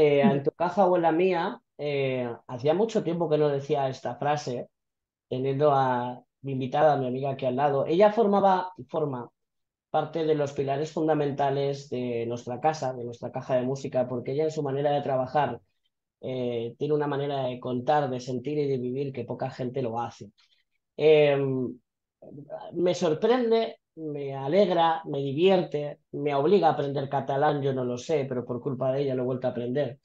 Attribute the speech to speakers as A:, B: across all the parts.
A: Eh, en tu caja o en la mía, eh, hacía mucho tiempo que no decía esta frase, teniendo a mi invitada, a mi amiga aquí al lado. Ella formaba, forma parte de los pilares fundamentales de nuestra casa, de nuestra caja de música, porque ella en su manera de trabajar eh, tiene una manera de contar, de sentir y de vivir que poca gente lo hace. Em, me sorprende me alegra, me divierte, me obliga a aprender catalán, yo no lo sé, pero por culpa de ella lo he vuelto a aprender.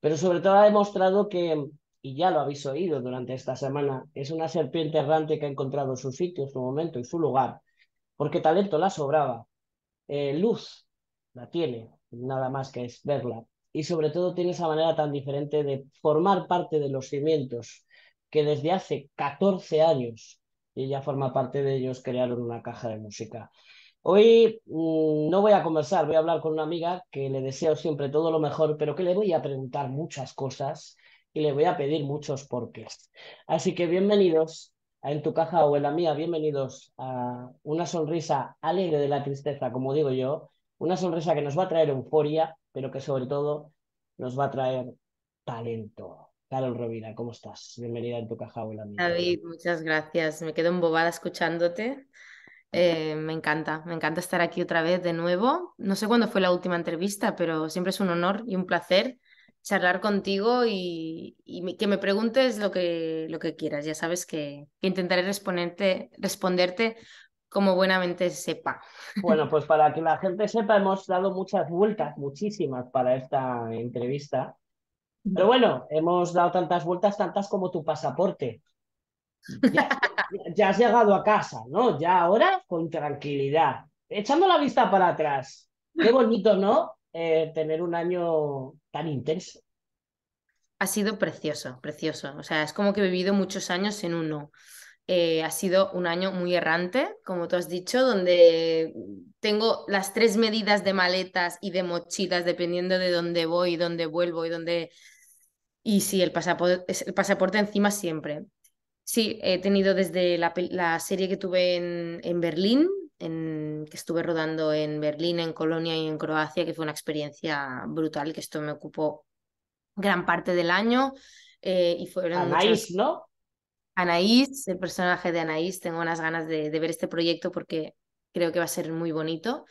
A: Pero sobre todo ha demostrado que, y ya lo habéis oído durante esta semana, es una serpiente errante que ha encontrado su sitio, su momento y su lugar, porque talento la sobraba, eh, luz la tiene, nada más que es verla, y sobre todo tiene esa manera tan diferente de formar parte de los cimientos que desde hace 14 años y ella forma parte de ellos, crearon una caja de música. Hoy mm, no voy a conversar, voy a hablar con una amiga que le deseo siempre todo lo mejor, pero que le voy a preguntar muchas cosas y le voy a pedir muchos porqués. Así que bienvenidos a En tu caja o en la mía, bienvenidos a una sonrisa alegre de la tristeza, como digo yo, una sonrisa que nos va a traer euforia, pero que sobre todo nos va a traer talento. Carol Robina, ¿cómo estás? Bienvenida en tu caja mía.
B: David, muchas gracias. Me quedo embobada escuchándote. Eh, me encanta, me encanta estar aquí otra vez de nuevo. No sé cuándo fue la última entrevista, pero siempre es un honor y un placer charlar contigo y, que me preguntes lo que, lo que quieras. Ya sabes que, intentaré
A: responderte como buenamente sepa. Bueno, pues para que la gente sepa, hemos dado muchas vueltas, muchísimas para esta entrevista. Pero bueno, hemos dado tantas vueltas, tantas como tu pasaporte. Ya, has llegado a casa, ¿no? Ya ahora con tranquilidad. Echando la vista para atrás. Qué bonito, ¿no? Eh, tener un año tan intenso.
B: Ha sido precioso, precioso. O sea, es como que he vivido muchos años en uno. Eh, ha sido un año muy errante, como tú has dicho, donde tengo las tres medidas de maletas y de mochilas, dependiendo de dónde voy, dónde vuelvo y dónde... Y sí, el pasaporte, el pasaporte encima siempre. Sí, he tenido desde la, serie que tuve en, Berlín, en, que estuve rodando en Berlín, en Colonia y en Croacia, que fue una experiencia brutal, que esto me ocupó gran parte del año. Eh, y fueron Anaís, el personaje de Anaís, tengo unas ganas de, ver este proyecto porque creo que va a ser muy bonito.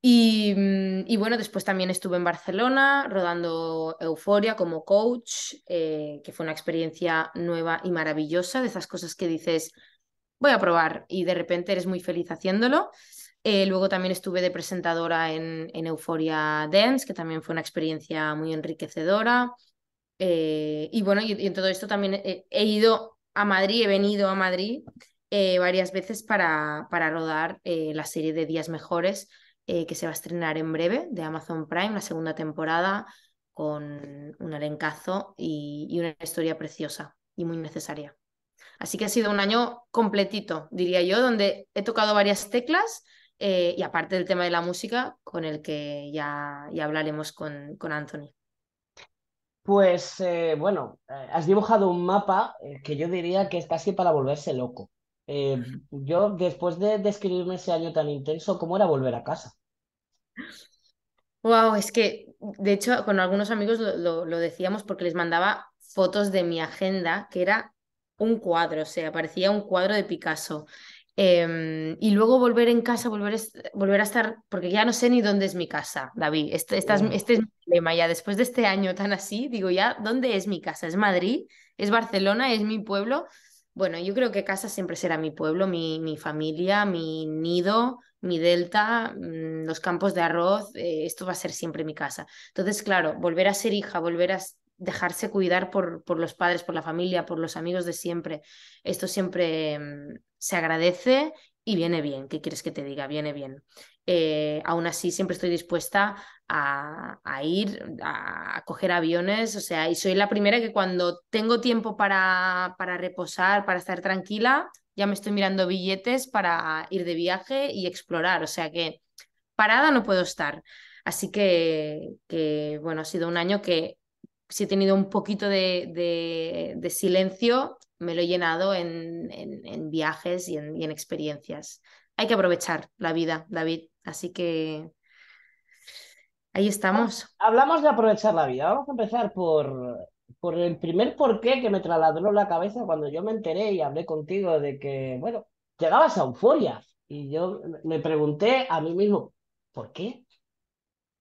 B: Y, mm, bueno, después también estuve en Barcelona rodando Euforia como coach, eh, que fue una experiencia nueva y maravillosa, de esas cosas que dices, voy a probar y de repente eres muy feliz haciéndolo. Eh, luego también estuve de presentadora en, Euforia Dance, que también fue una experiencia muy enriquecedora. Eh, y bueno, y, en todo esto también he ido a Madrid, he venido a Madrid eh, varias veces para, para rodar eh, la serie de Días Mejores eh, que se va a estrenar en breve de Amazon Prime, la segunda temporada, con un arencazo y, una historia preciosa y muy necesaria. Así que ha sido un año completito, diría yo, donde he tocado varias teclas y aparte del tema de la música, con el que ya, ya hablaremos con, con Anthony. Pues
A: eh, bueno, eh, has dibujado un mapa eh, que yo diría que es casi para volverse loco. yo, después de describirme ese año tan intenso, ¿cómo era volver a casa?
B: Wow, es que de hecho con algunos amigos lo, lo decíamos porque les mandaba fotos de mi agenda, que era un cuadro, o sea, parecía un cuadro de Picasso. Em, y luego volver en casa, volver, volver a estar, porque ya no sé ni dónde es mi casa, David. Este, es, este mi tema ya. Después de este año tan así, digo ya, ¿dónde es mi casa? ¿Es Madrid? ¿Es Barcelona? ¿Es mi pueblo? Bueno, yo creo que casa siempre será mi pueblo, mi, mi familia, mi nido, mi delta, mm, los campos de arroz, eh, esto va a ser siempre mi casa. Entonces, claro, volver a ser hija, volver a dejarse cuidar por, por los padres, por la familia, por los amigos de siempre, esto siempre mm, se agradece y viene bien. ¿Qué quieres que te diga? Viene bien. Eh, aún así, siempre estoy dispuesta a, ir, a coger aviones, o sea, y soy la primera que cuando tengo tiempo para, para reposar, para estar tranquila, ya me estoy mirando billetes para ir de viaje y explorar, o sea que parada no puedo estar. Así que, bueno, ha sido un año que sí he tenido un poquito de, de silencio, me lo he llenado en, en, viajes y en, experiencias. Hay que aprovechar la vida, David. Así que
A: ahí estamos. Hablamos de aprovechar la vida. Vamos a empezar por, por el primer porqué que me trasladó la cabeza cuando yo me enteré y hablé contigo de que, bueno, llegabas a euforia. Y yo me pregunté a mí mismo, ¿por qué?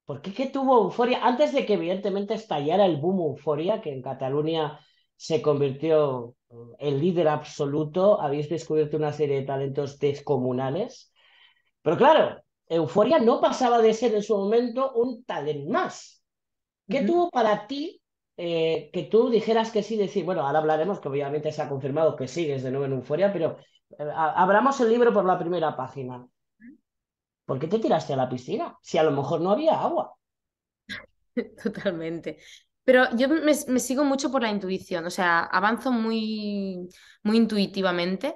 A: ¿Por qué que tuvo euforia? Antes de que evidentemente estallara el boom euforia, que en Cataluña se convirtió en líder absoluto, habéis descubierto una serie de talentos descomunales. Pero claro, Euforia no pasaba de ser en su momento un talent más. ¿Qué tuvo para ti eh, que tú dijeras que sí, decir, bueno, ahora hablaremos, que obviamente se ha confirmado que sigues de nuevo en Euforia, pero eh, abramos el libro por la primera página. ¿Por qué te tiraste a la piscina? Si a lo mejor no había agua. Totalmente. Pero yo me, sigo
B: mucho por la intuición, o sea, avanzo muy, muy intuitivamente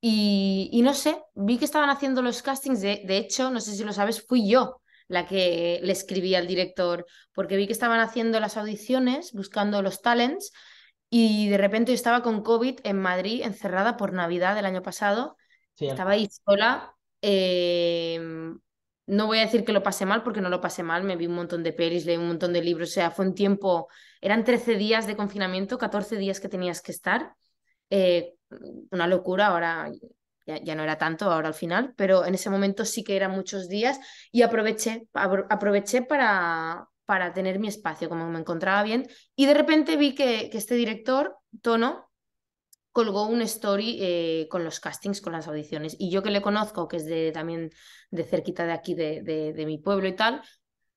B: y, no sé, vi que estaban haciendo los castings, de, hecho, no sé si lo sabes, fui yo la que le escribí al director, porque vi que estaban haciendo las audiciones, buscando los talents, y de repente yo estaba con COVID en Madrid, encerrada por Navidad del año pasado, estaba ahí sola, em, no voy a decir que lo pasé mal porque no lo pasé mal, me vi un montón de pelis, leí un montón de libros, o sea, fue un tiempo, eran 13 días de confinamiento, 14 días que tenías que estar, eh, una locura, ahora ya, no era tanto, ahora al final, pero en ese momento sí que eran muchos días y aproveché, aproveché para, para tener mi espacio, como me encontraba bien, y de repente vi que este director, Tono, colgó un story eh, con los castings, con las audiciones. Y yo que le conozco, que es de, también de cerquita de aquí, de, mi pueblo y tal,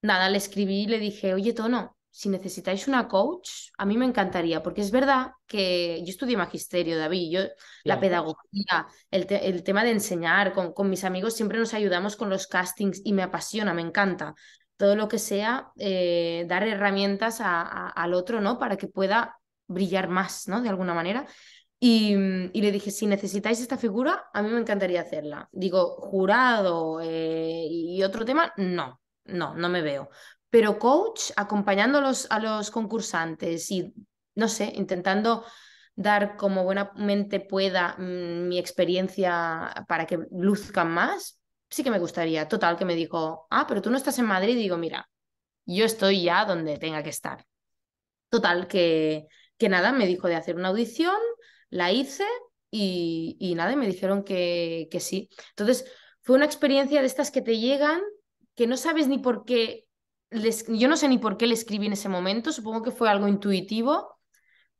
B: nada, le escribí y le dije, oye, Tono, si necesitáis una coach, a mí me encantaría, porque es verdad que yo estudié magisterio, David, yo la pedagogía, el, tema de enseñar, con, con, mis amigos siempre nos ayudamos con los castings y me apasiona, me encanta. Todo lo que sea eh, dar herramientas al otro, ¿no? Para que pueda brillar más, ¿no? De alguna manera. Y, le dije, si necesitáis esta figura, a mí me encantaría hacerla. Digo, jurado eh, y otro tema, no, no, no me veo. Pero coach, acompañando a los, concursantes y, no sé, intentando dar como buena mente pueda mm, mi experiencia para que luzcan más, sí que me gustaría. Total, que me dijo, ah, pero tú no estás en Madrid. digo, mira, yo estoy ya donde tenga que estar. Total, que, que nada, me dijo de hacer una audición la hice y, y nada, me dijeron que, que sí. Entonces, fue una experiencia de estas que te llegan, que no sabes ni por qué, yo no sé ni por qué le escribí en ese momento, supongo que fue algo intuitivo,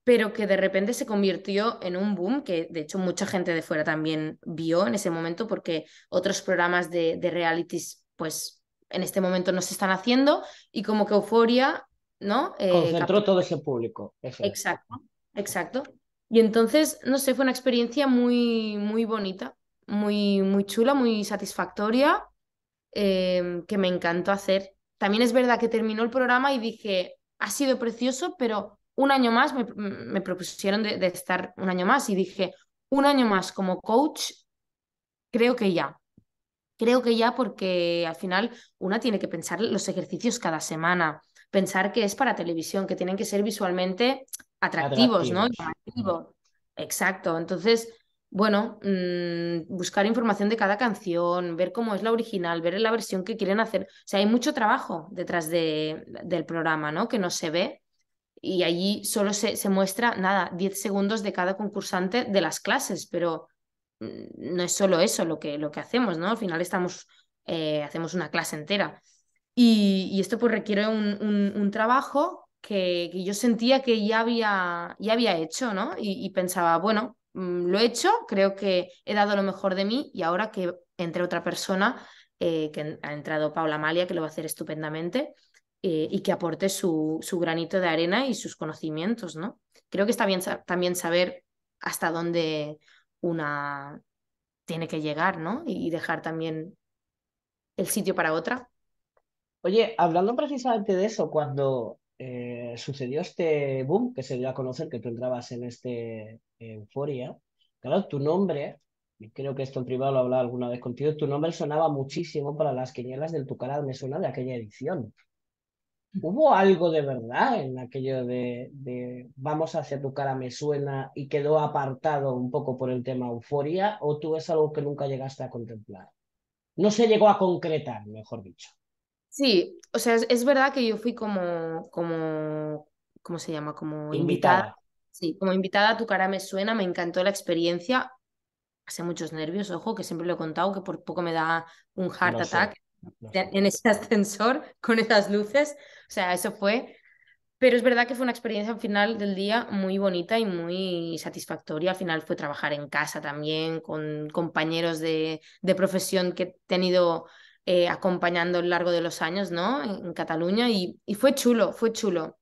B: pero que de repente se convirtió en un boom que de hecho mucha gente de fuera también vio en ese momento porque otros programas de, de realities pues en este momento no se están haciendo y como que euforia, ¿no? Eh, Concentró
A: todo ese público.
B: exacto, exacto. Y entonces, no sé, fue una experiencia muy, muy bonita, muy, muy chula, muy satisfactoria, em, que me encantó hacer. También es verdad que terminó el programa y dije, ha sido precioso, pero un año más me, propusieron de estar un año más y dije, un año más como coach, creo que ya, creo que ya porque al final una tiene que pensar los ejercicios cada semana, pensar que es para televisión, que tienen que ser visualmente atractivos, ¿no? Exacto. Entonces, bueno, mm, buscar información de cada canción, ver cómo es la original, ver la versión que quieren hacer. O sea, hay mucho trabajo detrás del programa, ¿no? Que no se ve. Y allí solo se, muestra, nada, 10 segundos de cada concursante de las clases, pero mm, no es solo eso lo que, lo que hacemos, ¿no? Al final estamos, eh, hacemos una clase entera. Y, esto pues requiere un trabajo que, yo sentía que ya había, había hecho, ¿no? Y, pensaba, bueno, mm, lo he hecho, creo que he dado lo mejor de mí y ahora que entre otra persona, eh, que ha entrado Paula Malia, que lo va a hacer estupendamente, eh, y que aporte su, su, granito de arena y sus conocimientos, ¿no? Creo que está bien también saber hasta dónde una tiene que llegar, ¿no? y dejar también el sitio para
A: otra. Oye, hablando precisamente de eso, cuando eh, sucedió este boom que se dio a conocer que tú entrabas en este Euforia. Claro, tu nombre, y creo que esto en privado lo hablaba alguna vez contigo, tu nombre sonaba muchísimo para las quinielas del cara me suena de aquella edición. ¿Hubo algo de verdad en aquello de, de, vamos hacia tu cara me suena y quedó apartado un poco por el tema euforia o tú es algo que nunca llegaste a contemplar? No se llegó a concretar, mejor dicho.
B: Sí, o sea, es, verdad que yo fui como, como, ¿cómo se llama? Como invitada. Sí, como invitada Tu cara me suena, me encantó la experiencia. Hace muchos nervios, ojo, que siempre lo he contado, que por poco me da un heart attack en ese ascensor con esas luces. O sea, eso fue pero es verdad que fue una experiencia al final del día muy bonita y muy satisfactoria. Al final fue trabajar en casa también con compañeros de, de profesión que he tenido eh, acompañando a lo largo de los años, ¿no? En, Cataluña y, fue chulo, fue chulo.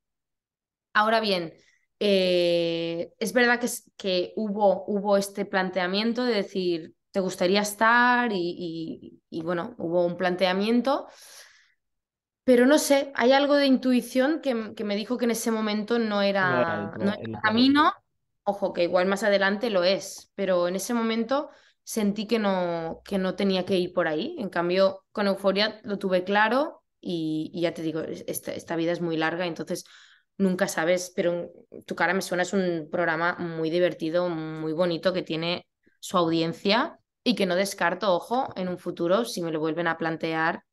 B: Ahora bien, eh, es verdad que, que hubo, hubo este planteamiento de decir, te gustaría estar y, bueno, hubo un planteamiento. Pero no sé, hay algo de intuición que, que, me dijo que en ese momento no era, no era el camino. Ojo, que igual más adelante lo es, pero en ese momento sentí que no, que no tenía que ir por ahí. En cambio, con euforia lo tuve claro y, ya te digo, esta, vida es muy larga, entonces nunca sabes, pero Tu cara me suena es un programa muy divertido, muy bonito, que tiene su audiencia y que no descarto, ojo, en un futuro, si me lo vuelven a plantear,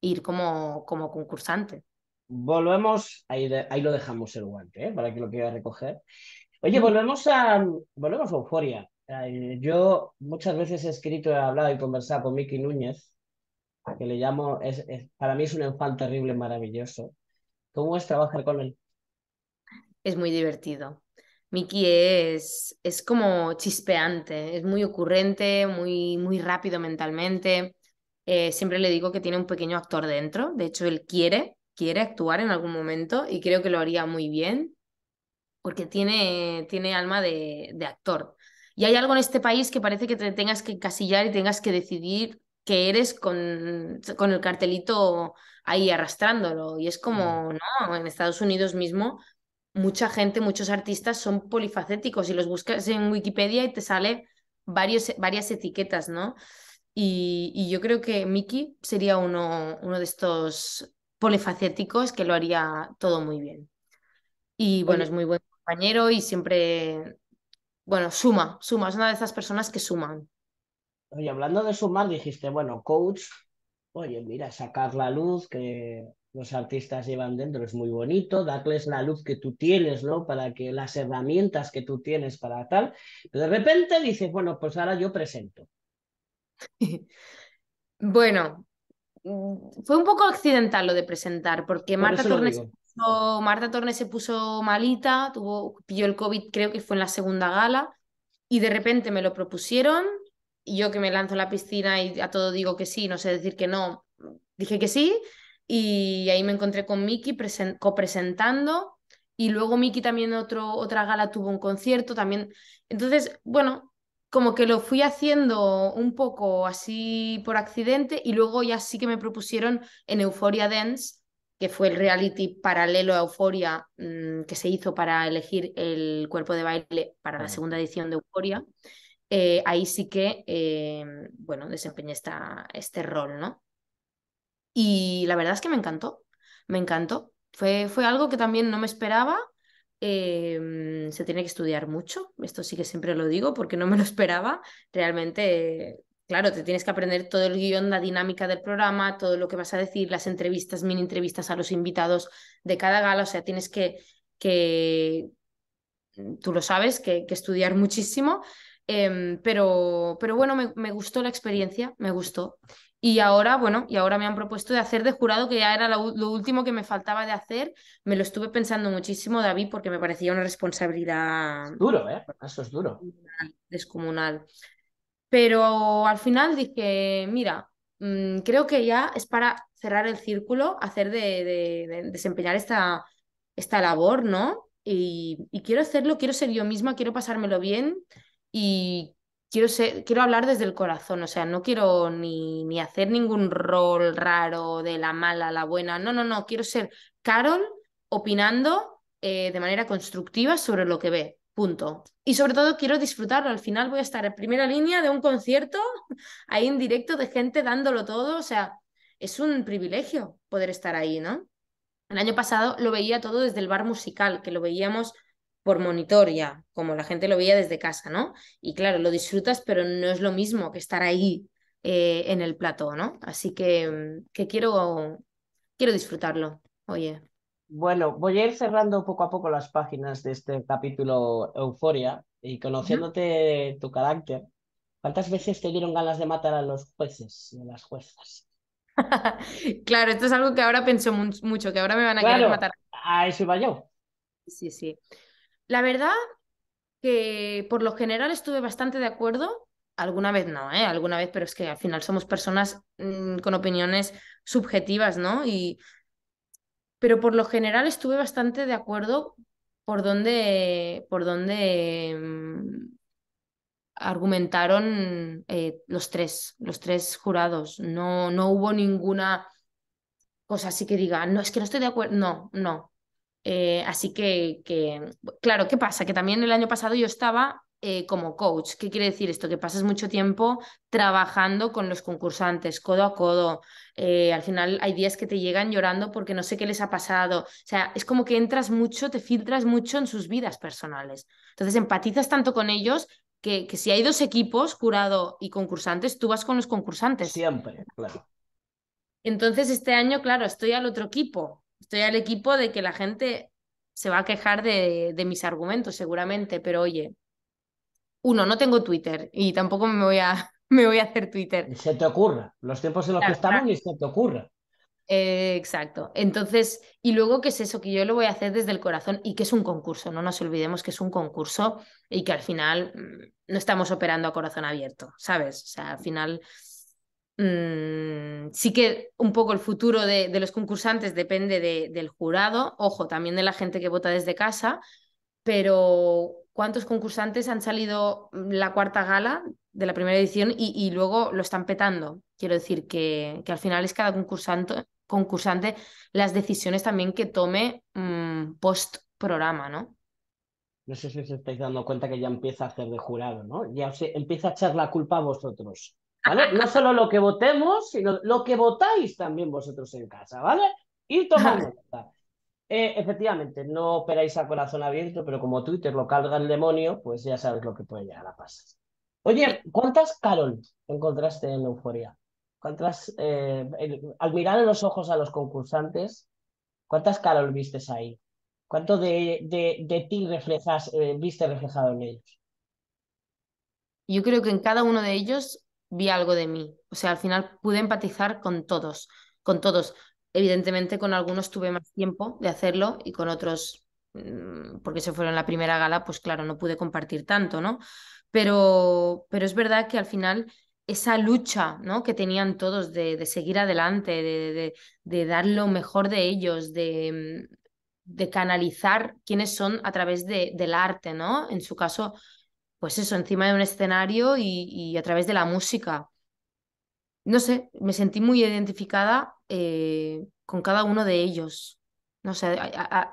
B: ir
A: como, como concursante. Volvemos, ahí, ahí lo dejamos el guante, ¿eh? para que lo quiera recoger. Oye, volvemos a, volvemos a Euforia. Eh, yo muchas veces he escrito, he hablado y conversado con Miki Núñez, que le llamo, para mí es un enfant terrible, maravilloso. ¿Cómo es trabajar con él? Es muy
B: divertido. Miki es, es como chispeante, es muy ocurrente, muy, muy rápido mentalmente. Eh, siempre le digo que tiene un pequeño actor dentro, de hecho él quiere, quiere actuar en algún momento y creo que lo haría muy bien porque tiene, tiene alma de, de actor y hay algo en este país que parece que te tengas que encasillar y tengas que decidir qué eres con, el cartelito ahí arrastrándolo. Y es como, no, en Estados Unidos mismo mucha gente, muchos artistas son polifacéticos y los buscas en Wikipedia y te sale varias etiquetas, ¿no? Y, yo creo que Mickey sería uno, uno de estos polifacéticos que lo haría todo muy bien. Y bueno, es muy buen compañero y siempre bueno, suma, suma, es una de esas personas que suman.
A: Oye, hablando de sumar, dijiste, bueno, coach, oye, mira, sacar la luz que los artistas llevan dentro es muy bonito, darles la luz que tú tienes, ¿no? Para que las herramientas que tú tienes para tal, pero de repente dices, bueno, pues ahora yo presento. bueno, mm, fue un poco
B: accidental lo de presentar, porque Marta Tornes... Marta Torne se puso malita, tuvo, pilló el COVID, creo que fue en la segunda gala, y de repente me lo propusieron, y yo que me lanzo a la piscina y a todo digo que sí, no sé decir que no, dije que sí, y ahí me encontré con Miki copresentando, y luego Miki también otro, otra gala tuvo un concierto también. Entonces, bueno, como que lo fui haciendo un poco así por accidente y luego ya sí que me propusieron en Euphoria Dance que fue el reality paralelo a Euforia mm, que se hizo para elegir el cuerpo de baile para la segunda edición de Euforia, eh, ahí sí que em, bueno, desempeñé esta, este rol, ¿no? Y la verdad es que me encantó, me encantó. Fue, fue algo que también no me esperaba. Em, se tiene que estudiar mucho, esto sí que siempre lo digo porque no me lo esperaba. Realmente claro, te tienes que aprender todo el guión, la dinámica del programa, todo lo que vas a decir, las entrevistas, mini entrevistas a los invitados de cada gala, o sea, tienes que, que mm, tú lo sabes, que, estudiar muchísimo, em, pero, pero bueno, me, gustó la experiencia, me gustó. Y ahora, bueno, y ahora me han propuesto de hacer de jurado, que ya era lo, último que me faltaba de hacer. Me lo estuve pensando muchísimo, David, porque me parecía una responsabilidad. Duro, ¿eh? Eso es duro. descomunal. Pero al final dije, mira, mm, creo que ya es para cerrar el círculo, hacer de, desempeñar esta, esta labor, ¿no? Y, quiero hacerlo, quiero ser yo misma, quiero pasármelo bien y quiero, ser, quiero hablar desde el corazón, o sea, no quiero ni, hacer ningún rol raro de la mala a la buena, no, no, no, quiero ser Carol opinando eh, de manera constructiva sobre lo que ve. Punto. Y sobre todo quiero disfrutarlo. Al final voy a estar en primera línea de un concierto, ahí en directo, de gente dándolo todo. O sea, es un privilegio poder estar ahí, ¿no? El año pasado lo veía todo desde el bar musical, que lo veíamos por monitor ya, como la gente lo veía desde casa, ¿no? Y claro, lo disfrutas, pero no es lo mismo que estar ahí eh, en el plató, ¿no? Así que, mm, que quiero,
A: quiero disfrutarlo. Oye. Bueno, voy a ir cerrando poco a poco las páginas de este capítulo Euforia y conociéndote tu carácter, ¿cuántas veces te dieron ganas de matar a los jueces y a las juezas? claro,
B: esto es algo que ahora pienso mucho, que ahora me van a querer matar. A eso iba yo. Sí, sí. La verdad que por lo general estuve bastante de acuerdo. Alguna vez no, ¿eh? Alguna vez, pero es que al final somos personas mm, con opiniones subjetivas, ¿no? Y pero por lo general estuve bastante de acuerdo por donde por donde mm, argumentaron eh, los tres, los tres jurados. No, no hubo ninguna cosa así que diga, no, es que no estoy de acuerdo. No, no. Eh, así que, que, claro, ¿qué pasa? Que también el año pasado yo estaba eh, como coach. ¿Qué quiere decir esto? Que pasas mucho tiempo trabajando con los concursantes, codo a codo. Eh, al final hay días que te llegan llorando porque no sé qué les ha pasado. O sea, es como que entras mucho, te filtras mucho en sus vidas personales. Entonces empatizas tanto con ellos que, si hay dos equipos, curado y concursantes, tú vas con los concursantes. Siempre, claro. Entonces este año, claro, estoy al otro equipo. Estoy al equipo de que la gente se va a quejar de mis argumentos seguramente, pero oye, uno, no tengo Twitter y tampoco me voy
A: a, me voy a hacer Twitter. Se te ocurra, los tiempos en los que estamos y se te ocurra.
B: Eh, exacto. Entonces, y luego ¿qué es eso, que yo lo voy a hacer desde el corazón y que es un concurso, no nos olvidemos que es un concurso y que al final mm, no estamos operando a corazón abierto, ¿sabes? O sea, al final mm, sí que un poco el futuro de, los concursantes depende del jurado, ojo, también de la gente que vota desde casa, pero cuántos concursantes han salido mm, la cuarta gala de la primera edición y, luego lo están petando. Quiero decir que, al final es cada concursante,
A: concursante
B: las decisiones también que tome mm, post programa, ¿no?
A: No sé si os estáis dando cuenta que ya empieza a hacer de jurado, ¿no? Ya empieza a echar la culpa a vosotros. ¿Vale? No solo lo que votemos, sino lo que votáis también vosotros en casa, ¿vale? Y tomando Eh, efectivamente, no operáis a corazón abierto, pero como Twitter lo carga el demonio, pues ya sabes lo que puede llegar a pasar. Oye, ¿cuántas Carol encontraste en Euforia? ¿Cuántas, eh, al mirar en los ojos a los concursantes, cuántas Carol vistes ahí? ¿Cuánto de, ti reflejas, eh, viste reflejado en ellos?
B: Yo creo que en cada uno de ellos vi algo de mí. O sea, al final pude empatizar con todos, con todos. Evidentemente con algunos tuve más tiempo de hacerlo y con otros, mm, porque se fueron la primera gala, pues claro, no pude compartir tanto, ¿no? Pero, pero es verdad que al final esa lucha ¿no? que tenían todos de, seguir adelante, de, de, dar lo mejor de ellos, de, mm, canalizar quiénes son a través del arte, ¿no? En su caso, pues eso, encima de un escenario y, y, a través de la música. No sé, me sentí muy identificada eh, con cada uno de ellos. No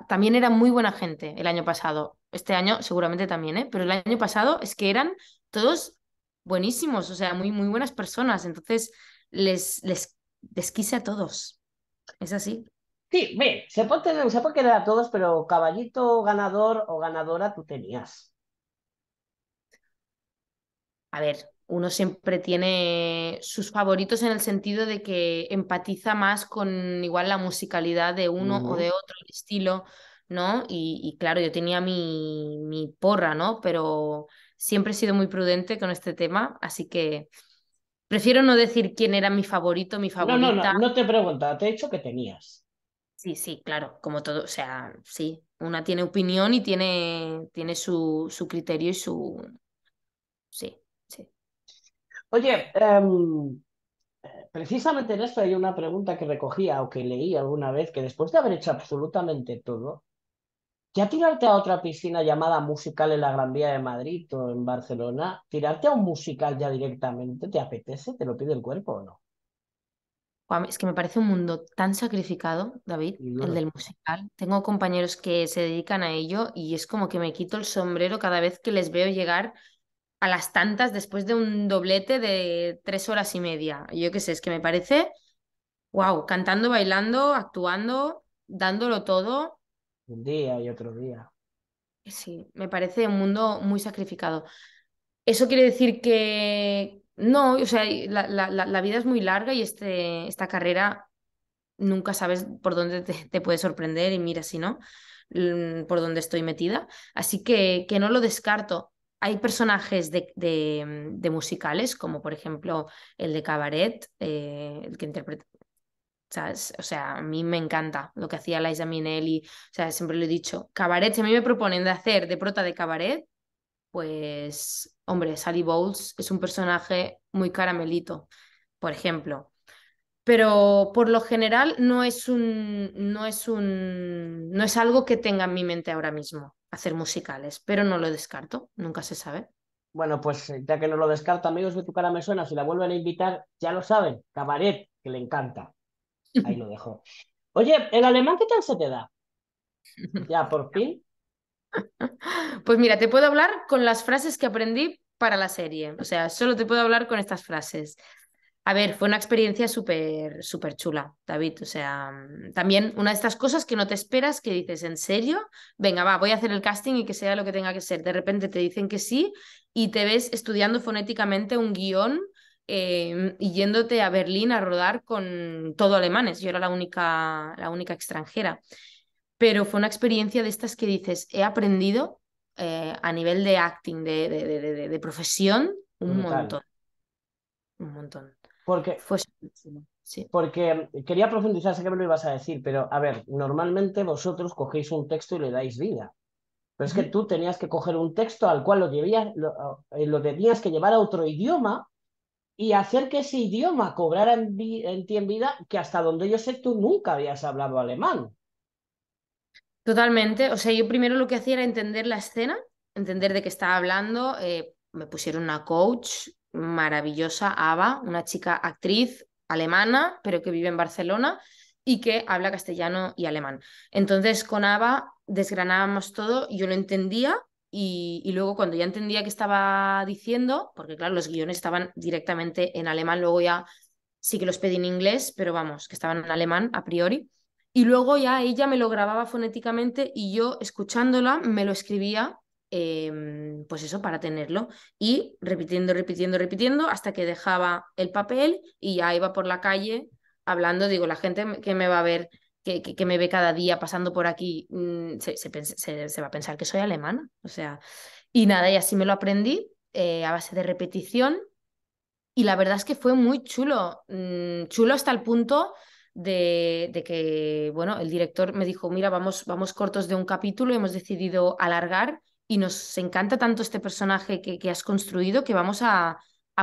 B: también eran muy buena gente el año pasado. Este año seguramente también, ¿eh? Pero el año pasado es que eran todos buenísimos, o sea, muy, muy buenas personas. Entonces, les, les, quise a todos.
A: Es así. Sí, bien, se puede, se puede querer a todos, pero caballito ganador o ganadora tú tenías.
B: A ver, uno siempre tiene sus favoritos en el sentido de que empatiza más con igual la musicalidad de uno o de otro, estilo, ¿no? Y, claro, yo tenía mi, mi, porra, ¿no? Pero siempre he sido muy prudente con este tema, así que prefiero no decir quién era mi favorito, mi favorita. No, no, no, no te preguntado, te he dicho que tenías. Sí, sí, claro, como todo, o sea, sí, una tiene opinión y tiene,
A: tiene su, su criterio y su... Sí, Oye, em, precisamente en esto hay una pregunta que recogía o que leí alguna vez, que después de haber hecho absolutamente todo, ya tirarte a otra piscina llamada musical en la Gran Vía de Madrid o en Barcelona, tirarte a un musical ya directamente, ¿te apetece? ¿Te lo pide el cuerpo o no? Es que me parece un mundo tan
B: sacrificado, David, el del musical. Tengo compañeros que se dedican a ello y es como que me quito el sombrero cada vez que les veo llegar a las tantas después de un doblete de tres horas y media. Yo qué sé, es que me parece, wow, cantando, bailando, actuando, dándolo todo.
A: Un día y otro día.
B: Sí, me parece un mundo muy sacrificado. Eso quiere decir que no, o sea, la, vida es muy larga y este, esta carrera nunca sabes por dónde te, te puede sorprender y mira si no, mm, por dónde estoy metida. Así que, que no lo descarto hay personajes de, musicales, como por ejemplo el de Cabaret, eh, el que interpreta. O sea, a mí me encanta lo que hacía Liza Minnelli, o sea, siempre lo he dicho. Cabaret, si a mí me proponen de hacer de prota de Cabaret, pues, hombre, Sally Bowles es un personaje muy caramelito, por ejemplo. Pero por lo general no es un, no es un, no es algo que tenga en mi mente ahora mismo hacer
A: musicales, pero no lo descarto, nunca se sabe. Bueno, pues eh, ya que no lo descarto, amigos de tu cara me suena, si la vuelven a invitar, ya lo saben, cabaret, que le encanta. Ahí lo dejo. Oye, ¿el alemán qué tal se te da? Ya, por fin.
B: Pues mira, te puedo hablar con las frases que aprendí para la serie. O sea, solo te puedo hablar con estas frases. A ver, fue una experiencia súper, súper chula, David. O sea, mm, también una de estas cosas que no te esperas, que dices, ¿en serio? Venga, va, voy a hacer el casting y que sea lo que tenga que ser. De repente te dicen que sí y te ves estudiando fonéticamente un guión em, y yéndote a Berlín a rodar con todo alemanes. Yo era la única, la única extranjera. Pero fue una experiencia de estas que dices, he aprendido eh, a nivel de acting, de, de, profesión, un montón.
A: Un montón. Porque, Fue porque mm, quería profundizar, sé que me lo ibas a decir, pero a ver, normalmente vosotros cogéis un texto y le dais vida. Pero es que tú tenías que coger un texto al cual lo, eh, lo, tenías que llevar a otro idioma y hacer que ese idioma cobrara en, ti en vida, que hasta donde yo sé tú nunca habías hablado alemán. Totalmente. O sea, yo primero lo que hacía era entender la
B: escena, entender de qué estaba hablando. Eh, me pusieron una coach maravillosa, Ava, una chica actriz alemana, pero que vive en Barcelona y que habla castellano y alemán. Entonces con Ava desgranábamos todo, yo lo entendía y, y, luego cuando ya entendía qué estaba diciendo, porque claro, los guiones estaban directamente en alemán, luego ya sí que los pedí en inglés, pero vamos, que estaban en alemán a priori. Y luego ya ella me lo grababa fonéticamente y yo escuchándola me lo escribía Em, pues eso, para tenerlo. Y repitiendo, repitiendo, repitiendo, hasta que dejaba el papel y ya iba por la calle hablando, digo, la gente que me va a ver, que, que, me ve cada día pasando por aquí, mm, se, va a pensar que soy alemana. O sea, y nada, y así me lo aprendí eh, a base de repetición. Y la verdad es que fue muy chulo, mm, chulo hasta el punto de, de, que, bueno, el director me dijo, mira, vamos, vamos cortos de un capítulo, hemos decidido alargar y nos encanta tanto este personaje que, que has construido que vamos a,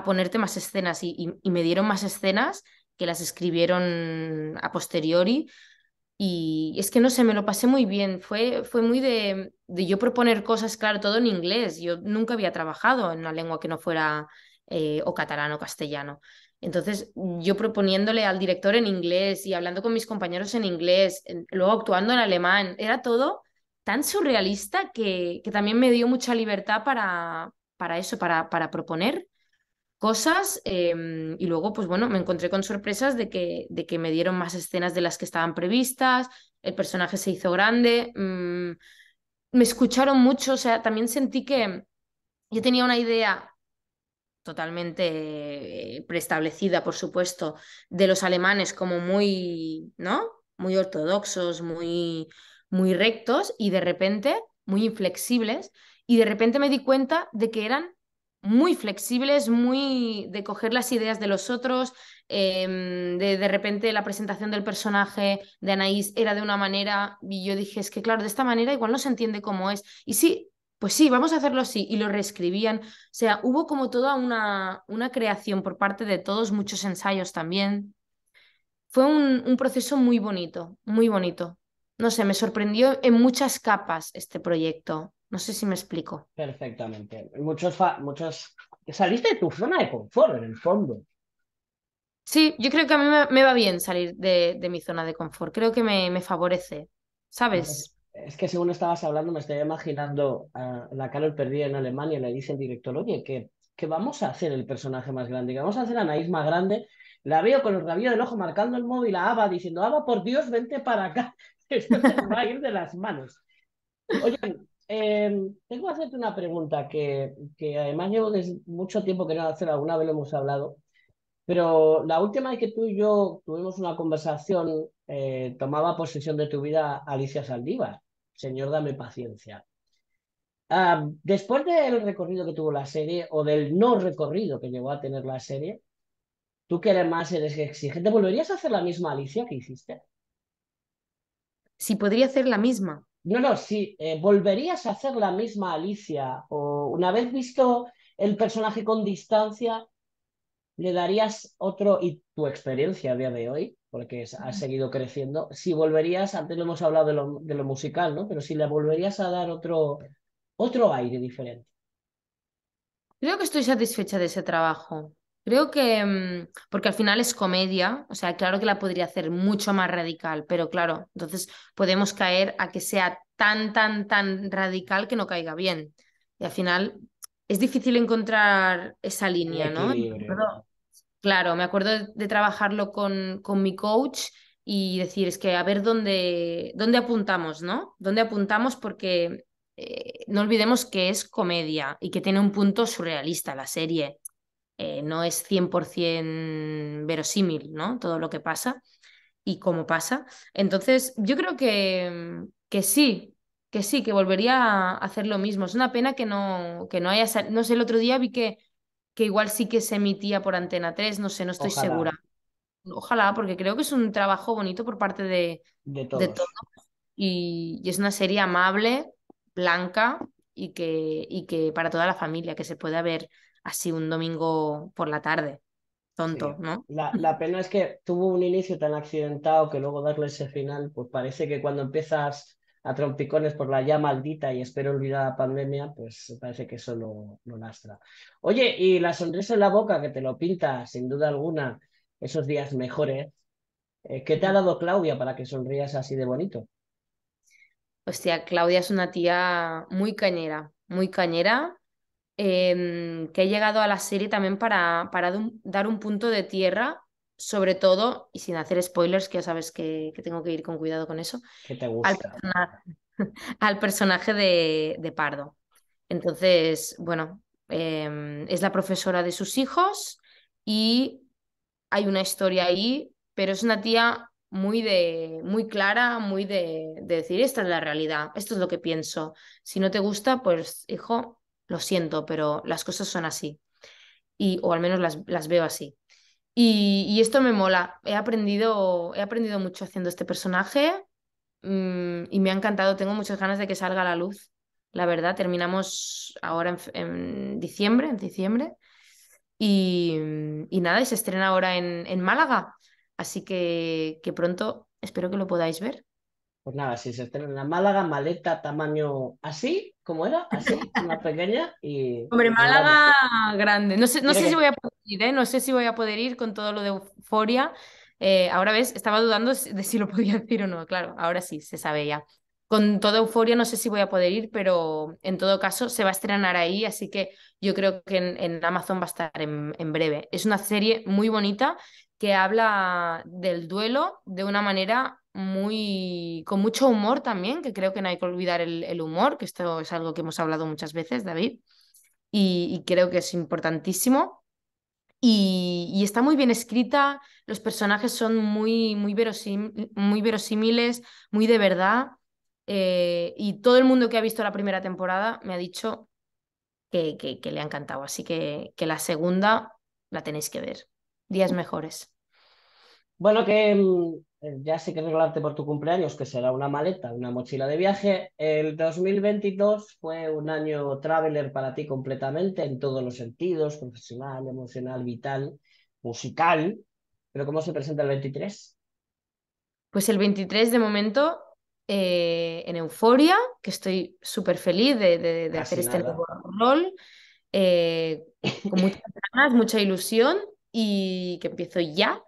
B: ponerte más escenas y, me dieron más escenas que las escribieron a posteriori y es que no sé, me lo pasé muy bien, fue, fue muy de, yo proponer cosas, claro, todo en inglés, yo nunca había trabajado en una lengua que no fuera eh, o catalán o castellano. Entonces, yo proponiéndole al director en inglés y hablando con mis compañeros en inglés, luego actuando en alemán, era todo tan surrealista que, también me dio mucha libertad para, para eso, para, para proponer cosas em, y luego pues bueno me encontré con sorpresas de que, de que me dieron más escenas de las que estaban previstas, el personaje se hizo grande, mm, me escucharon mucho, o sea, también sentí que yo tenía una idea totalmente eh, preestablecida, por supuesto, de los alemanes como muy, ¿no? Muy ortodoxos, muy muy rectos y de repente muy inflexibles y de repente me di cuenta de que eran muy flexibles, muy de coger las ideas de los otros, em, de, de, repente la presentación del personaje de Anaís era de una manera y yo dije, es que claro, de esta manera igual no se entiende cómo es. Y sí, pues sí, vamos a hacerlo así. Y lo reescribían. O sea, hubo como toda una, una creación por parte de todos, muchos ensayos también. Fue un proceso muy bonito, muy bonito no sé, me sorprendió en muchas capas este proyecto. No sé
A: si me explico. Perfectamente. Muchos, muchos... Saliste de tu zona de confort, en el fondo.
B: Sí, yo creo que a mí me, va bien salir de, mi zona de confort. Creo que me, favorece, ¿sabes?
A: Es, que según estabas hablando, me estoy imaginando a la Carol perdida en Alemania. Le dice el director, oye, que, que vamos a hacer el personaje más grande, que vamos a hacer a Anaís más grande la veo con el rabillo del ojo marcando el móvil a Ava, diciendo, Ava, por Dios, vente para acá. Esto va a ir de las manos. Oye, em, tengo que hacerte una pregunta que, que además llevo mucho tiempo que no hacer, alguna vez lo hemos hablado, pero la última vez que tú y yo tuvimos una conversación, eh, tomaba posesión de tu vida Alicia Saldívar. Señor, dame paciencia. Ah, después del recorrido que tuvo la serie o del no recorrido que llegó a tener la serie, tú que eres más eres exigente, ¿volverías a hacer la misma Alicia que hiciste? si podría hacer la misma. No, no, si eh, volverías a hacer la misma Alicia. O una vez visto el personaje con distancia, le darías otro, y tu experiencia a día de hoy, porque ha seguido creciendo, si volverías, antes lo hemos hablado de lo, de lo musical, ¿no? Pero si le volverías a dar otro, otro aire diferente. Creo que estoy satisfecha de ese trabajo.
B: Creo que, mm, porque al final es comedia, o sea, claro que la podría hacer mucho más radical, pero claro, entonces podemos caer a que sea tan, tan, tan radical que no caiga bien. Y al final es difícil encontrar esa línea, ¿no? claro, me acuerdo de, trabajarlo con, con, mi coach y decir, es que a ver dónde, dónde apuntamos, ¿no? ¿Dónde apuntamos? Porque eh, no olvidemos que es comedia y que tiene un punto surrealista la serie. Eh, no es 100% verosímil, ¿no? Todo lo que pasa y cómo pasa. Entonces, yo creo que, que sí, que sí, que volvería a hacer lo mismo. Es una pena que no, que no haya salido. No sé, el otro día vi que, que igual sí que se emitía por Antena 3, no sé, no estoy segura. Ojalá, porque creo que es un trabajo bonito por parte de, todos. Y, es una serie amable, blanca y que, y que para toda la familia, que se pueda ver así un domingo por la tarde.
A: Tonto, ¿no? La, pena es que tuvo un inicio tan accidentado que luego darle ese final, pues parece que cuando empiezas a trompicones por la ya maldita y espero olvidar la pandemia, pues parece que eso lo, lo lastra. Oye, y la sonrisa en la boca que te lo pinta, sin duda alguna, esos días mejores, eh, ¿Qué te ha dado Claudia para que sonrías así de bonito?
B: Hostia, Claudia es una tía muy cañera, muy cañera, Em, que he llegado a la serie también para, para dar un punto de tierra, sobre todo, y sin hacer spoilers, que ya sabes que, tengo que ir con cuidado con eso, Al, personaje, de, Pardo. Entonces, bueno, em, es la profesora de sus hijos y hay una historia ahí, pero es una tía muy de muy clara, muy de decir esta es la realidad, esto es lo que pienso. Si no te gusta, pues hijo, lo siento, pero las cosas son así. Y, o al menos las, veo así. Y, esto me mola. He aprendido, he aprendido mucho haciendo este personaje mm, y me ha encantado. Tengo muchas ganas de que salga a la luz. La verdad, terminamos ahora en, diciembre, en diciembre. Y, nada, y se estrena ahora en, Málaga. Así que, que pronto espero que lo
A: podáis ver. Pues nada, si se estrena en Málaga, maleta tamaño así, ¿Cómo era? Así, más pequeña y... Hombre, Málaga
B: grande. No sé, no sé si voy a poder ir, ¿eh? No sé si voy a poder ir con todo lo de euforia. Eh, ahora ves, estaba dudando de si lo podía decir o no. Claro, ahora sí, se sabe ya. Con toda euforia no sé si voy a poder ir, pero en todo caso se va a estrenar ahí, así que yo creo que en, Amazon va a estar en, breve. Es una serie muy bonita que habla del duelo de una manera muy, con mucho humor también, que creo que no hay que olvidar el, humor, que esto es algo que hemos hablado muchas veces, David, y, creo que es importantísimo. Y, está muy bien escrita, los personajes son muy, muy, verosímiles, muy de verdad, eh, y todo el mundo que ha visto la primera temporada me ha dicho que, que, que le ha encantado, así que, que la segunda la tenéis que ver, días mejores.
A: Bueno, que mm, ya sé que regalarte por tu cumpleaños, que será una maleta, una mochila de viaje. El 2022 fue un año traveler para ti completamente, en todos los sentidos, profesional, emocional, vital, musical. Pero ¿cómo se presenta el 23?
B: Pues el 23 de momento eh, en euforia, que estoy súper feliz de, hacer este nuevo rol, eh, con muchas ganas, mucha ilusión y que empiezo ya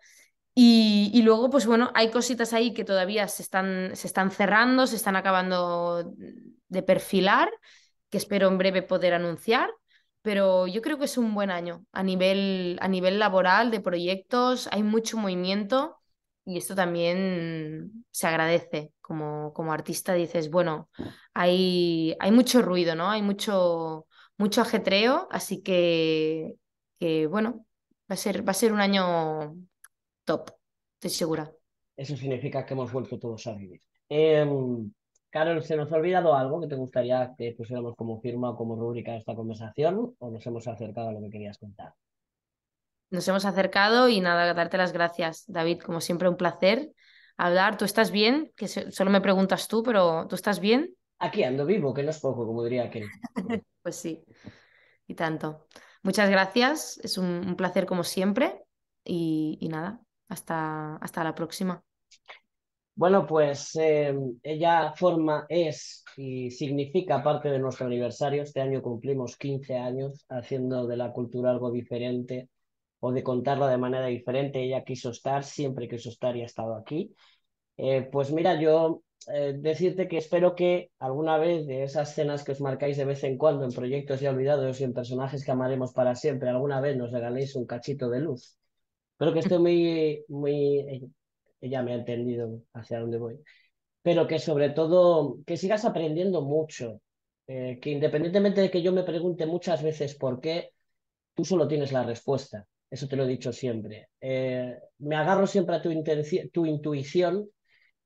B: y, luego, pues bueno, hay cositas ahí que todavía se están, se están cerrando, se están acabando de perfilar, que espero en breve poder anunciar, pero yo creo que es un buen año a nivel, a nivel laboral, de proyectos, hay mucho movimiento y esto también se agradece. Como, como artista dices, bueno, hay, hay mucho ruido, ¿no? Hay mucho, mucho ajetreo, así que, que bueno, va a
A: ser, va a ser un año top, estoy segura. Eso significa que hemos vuelto todos a vivir. Em, Carol, ¿se nos ha olvidado algo que te gustaría que pusiéramos como firma o como rúbrica esta conversación o nos hemos acercado a lo que querías contar? Nos
B: hemos acercado y nada, darte las gracias, David. Como siempre, un placer hablar. ¿Tú estás bien? Que solo me preguntas tú, pero ¿tú estás bien?
A: Aquí ando vivo, que no es poco, como diría que.
B: pues sí, y tanto. Muchas gracias, es un, placer como siempre y nada, hasta, hasta la próxima.
A: Bueno, pues eh, ella forma, es y significa parte de nuestro aniversario. Este año cumplimos 15 años haciendo de la cultura algo diferente o de contarla de manera diferente. Ella quiso estar, siempre quiso estar y ha estado aquí. Eh, pues mira, yo eh, decirte que espero que alguna vez de esas escenas que os marcáis de vez en cuando en proyectos ya olvidados y en personajes que amaremos para siempre, alguna vez nos regaléis un cachito de luz pero que estoy muy, muy, ella eh, me ha entendido hacia dónde voy. Pero que sobre todo, que sigas aprendiendo mucho. Eh, que independientemente de que yo me pregunte muchas veces por qué, tú solo tienes la respuesta. Eso te lo he dicho siempre. Eh, me agarro siempre a tu, tu intuición,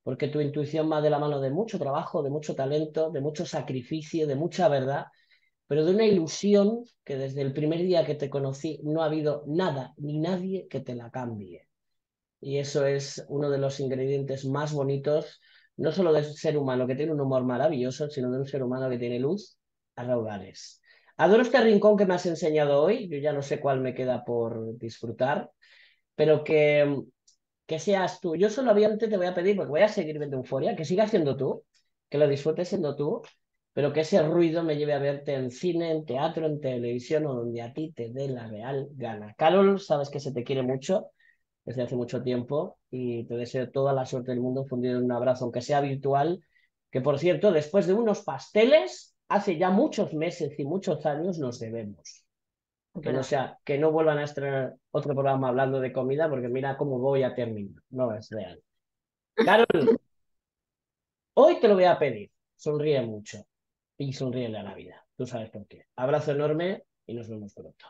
A: porque tu intuición va de la mano de mucho trabajo, de mucho talento, de mucho sacrificio, de mucha verdad pero de una ilusión que desde el primer día que te conocí no ha habido nada ni nadie que te la cambie. Y eso es uno de los ingredientes más bonitos, no solo del ser humano que tiene un humor maravilloso, sino de un ser humano que tiene luz a raudales. Adoro este rincón que me has enseñado hoy, yo ya no sé cuál me queda por disfrutar, pero que, que seas tú. Yo solo solamente te voy a pedir, porque voy a seguir viendo Euforia, que sigas siendo tú, que lo disfrutes siendo tú, pero que ese ruido me lleve a verte en cine, en teatro, en televisión o donde a ti te dé la real gana. Carol, sabes que se te quiere mucho desde hace mucho tiempo y te deseo toda la suerte del mundo fundido en un abrazo, aunque sea virtual, que por cierto, después de unos pasteles, hace ya muchos meses y muchos años nos debemos. Que no, sea, que no vuelvan a estrenar otro programa hablando de comida, porque mira cómo voy a terminar. No es real. Carol, hoy te lo voy a pedir. Sonríe mucho y sonríe a la vida. Tú sabes por qué. Abrazo enorme y nos vemos pronto.